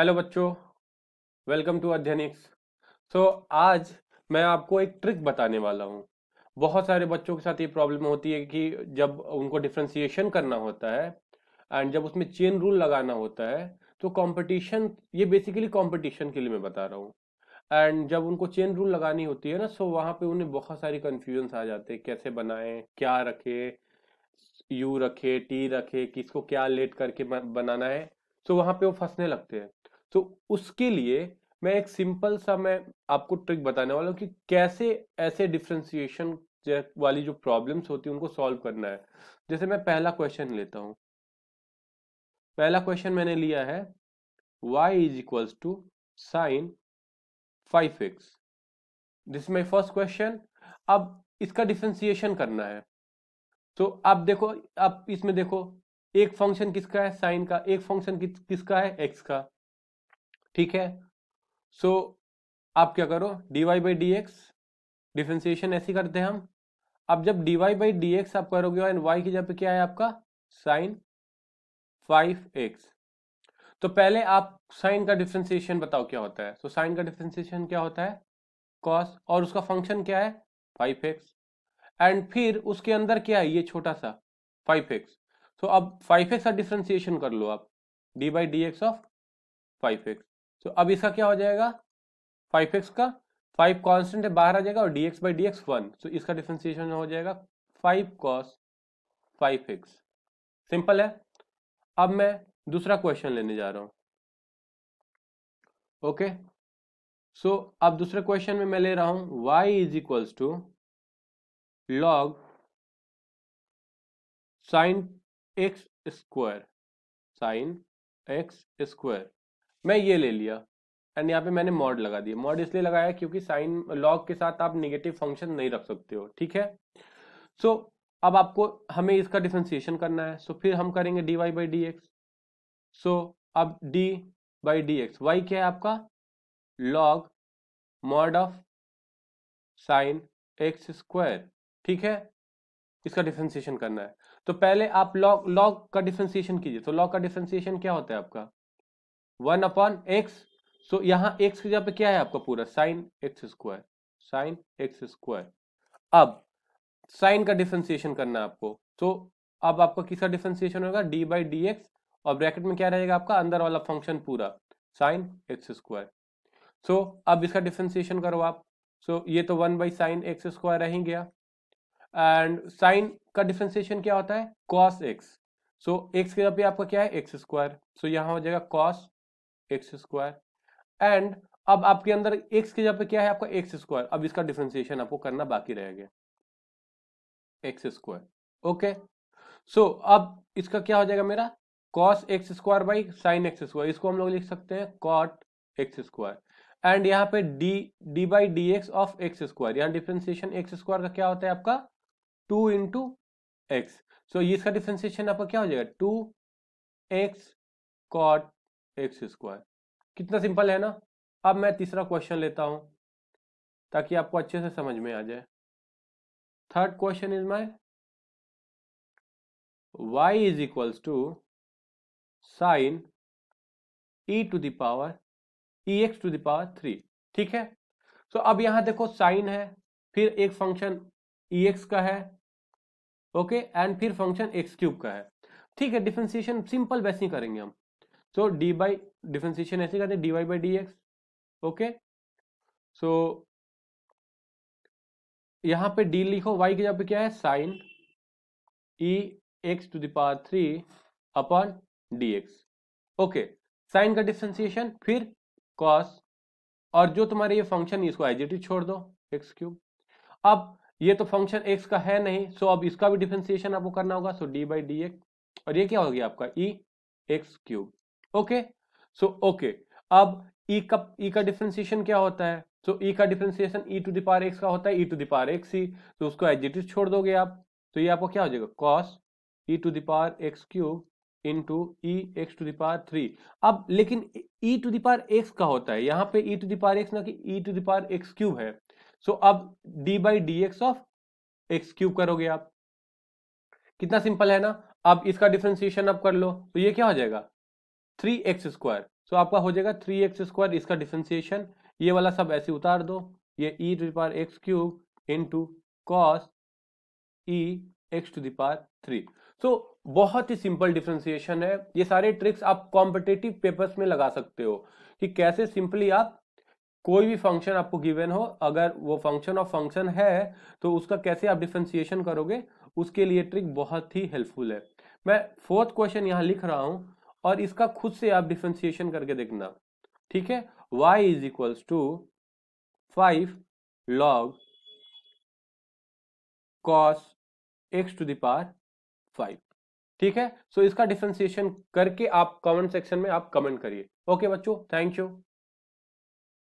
hello बच्चों welcome to अध्यनिक्स सो तो आज मैं आपको एक ट्रिक बताने वाला हूँ बहुत सारे बच्चों के साथ ये प्रॉब्लम होती है कि जब उनको डिफ्रेंसीशन करना होता है एंड जब उसमें चेन रूल लगाना होता है तो कंपटीशन ये बेसिकली कंपटीशन के लिए मैं बता रहा हूँ एंड जब उनको चेन रूल लगानी होती है ना सो वहाँ पे उन्हें बहुत सारी कन्फ्यूजन्स आ जाते हैं कैसे बनाएं क्या रखें यू रखे टी रखे किसको क्या लेट करके बनाना है तो वहाँ पे वो फंसने लगते हैं तो उसके लिए मैं एक सिंपल सा मैं आपको ट्रिक बताने वाला हूँ कि कैसे ऐसे डिफ्रेंसिएशन वाली जो प्रॉब्लम्स होती है उनको सॉल्व करना है जैसे मैं पहला क्वेश्चन लेता हूँ पहला क्वेश्चन मैंने लिया है y is equals to sine five x this my first question अब इसका डिफ्रेंसिएशन करना है तो आप देखो आप इसमें देखो एक फंक्शन किसका है साइन का एक फंक्शन किसका है एक्स का ठीक है सो so, आप क्या करो d y by d x differentiation ऐसी करते हैं हम अब जब d y by d x आप करोगे और वाई की जगह पे क्या है आपका साइन फाइव एक्स तो पहले आप साइन का डिफ्रेंसिएशन बताओ क्या होता है तो so, साइन का डिफ्रेंसिएशन क्या होता है कॉस और उसका फंक्शन क्या है फाइव एक्स एंड फिर उसके अंदर क्या है ये छोटा सा फाइव एक्स तो अब फाइव एक्स का डिफ्रेंसिएशन कर लो आप d by d x of five x तो अब इसका क्या हो जाएगा फाइव एक्स का फाइव कॉन्स्टेंट है बाहर आ जाएगा और dx by d x one तो इसका डिफ्रेंसिएशन हो जाएगा five cos five x simple है अब मैं दूसरा क्वेश्चन लेने जा रहा हूं ओके सो अब दूसरे क्वेश्चन में मैं ले रहा हूं y is equals to log sine x square sine x square मैं ये ले लिया एंड यहाँ पे मैंने मॉड लगा दिया मॉड इसलिए लगाया क्योंकि साइन लॉग के साथ आप निगेटिव फंक्शन नहीं रख सकते हो ठीक है सो so, अब आपको हमें इसका डिफ्रेंसिएशन करना है सो so, फिर हम करेंगे d y by d x so अब d by d x y क्या है आपका log mod of sine x square ठीक है इसका डिफ्रेंसिएशन करना है तो पहले आप लॉग लॉग का डिफ्रेंसिएशन कीजिए तो लॉग का डिफ्रेंसिएशन क्या होता है आपका वन अपॉन एक्स सो यहां एक्स की जगह पे क्या है आपका पूरा sine x square sine x square अब साइन का डिफ्रेंसिएशन करना है आपको तो अब आपका किसका डिफ्रेंसिएशन होगा डी बाई डी एक्स और ब्रैकेट में क्या रहेगा आपका अंदर वाला फंक्शन पूरा साइन एक्स स्क्वायर सो अब इसका डिफ्रेंसिएशन करो आप सो so, ये तो one by sine x square रह गया एंड साइन का डिफ्रेंसिएशन क्या होता है कॉस एक्स सो एक्स के जगह पे आपका क्या है एक्स स्क्वायर सो यहाँ हो जाएगा कॉस एक्स स्क्वायर एंड अब आपके अंदर x के जगह पे क्या है आपका एक्स स्क्वायर अब इसका डिफ्रेंसिएशन आपको करना बाकी रह गया एक्स स्क्वायर ओके सो अब इसका क्या हो जाएगा मेरा cos x square by sine x square इसको हम लोग लिख सकते हैं कॉट एक्स स्क्वायर एंड यहाँ पे d d by d x of x square यहाँ डिफ्रेंसिएशन एक्स स्क्वायर का क्या होता है आपका टू इंटू एक्स सो इसका डिफ्रेंसिएशन आपका क्या हो जाएगा two x cot x square कितना सिंपल है ना अब मैं तीसरा क्वेश्चन लेता हूं ताकि आपको अच्छे से समझ में आ जाए third question is my y is equals to sine e to the power e x to the power three ठीक है सो so, अब यहां देखो साइन है फिर एक फंक्शन ई एक्स का है ओके एंड फिर फंक्शन एक्स क्यूब का है ठीक है डिफ्रेंसिएशन सिंपल वैसे ही करेंगे हम सो डी बाई डिफ्रेंसिएशन ऐसे करते d y by d x okay so यहां पे डी लिखो वाई के जगह पे क्या है sine e x to the power three upon d x okay sine का डिफ्रेंसिएशन फिर कॉस और जो तुम्हारे ये फंक्शन इसको एजिटिव छोड़ दो एक्स क्यूब अब ये तो फंक्शन एक्स का है नहीं सो अब इसका भी डिफ्रेंसिएशन आपको करना होगा so d by d x और ये क्या हो गया आपका e x cube okay so okay अब ई e का ई e का डिफ्रेंसिएशन क्या होता है सो so, ई e का differentiation e to power x का होता है e टू पावर x ही तो उसको एजिटिव छोड़ दोगे आप तो ये आपको क्या हो जाएगा cos e to power x cube into e x to the power three अब लेकिन ई टू दावर एक्स का होता है यहाँ पे ई टू दावर एक्स ना कि e to the power x cube है सो so, अब d by d x of x cube करोगे आप कितना सिंपल है ना अब इसका डिफ्रेंसिएशन आप कर लो तो ये क्या हो जाएगा थ्री एक्स स्क्वायर सो आपका हो जाएगा थ्री एक्स स्क्वायर इसका डिफ्रेंसिएशन ये वाला सब ऐसे उतार दो ये e to the power x cube to cos e x to the power three so बहुत ही सिंपल डिफ्रेंसिएशन है ये सारे ट्रिक्स आप कॉम्पिटेटिव पेपर्स में लगा सकते हो कि कैसे सिंपली आप कोई भी फंक्शन आपको गिवन हो अगर वो फंक्शन ऑफ फंक्शन है तो उसका कैसे आप डिफ्रेंसिएशन करोगे उसके लिए ट्रिक बहुत ही हेल्पफुल है मैं फोर्थ क्वेश्चन यहाँ लिख रहा हूँ और इसका खुद से आप डिफ्रेंसिएशन करके देखना ठीक है y is equals to five log cos x to the power five ठीक है सो so, इसका डिफ्रेंसिएशन करके आप कमेंट सेक्शन में आप कमेंट करिए ओके बच्चों थैंक यू